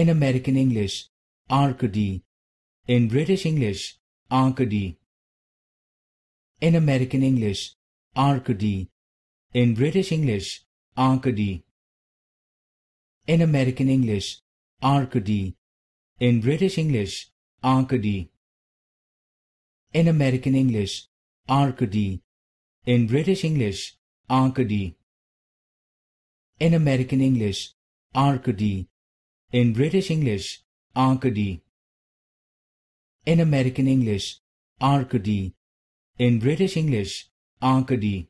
In American English, Arcady. In British English, Arcady. In American English, Arcady. In British English, Arcady. In American English, Arcady. In British English, Arcady. In American English, Arcady. In British English, Arcady. In American English, Arcady. In British English, Arcady. In American English, Arcady. In British English, Arcady.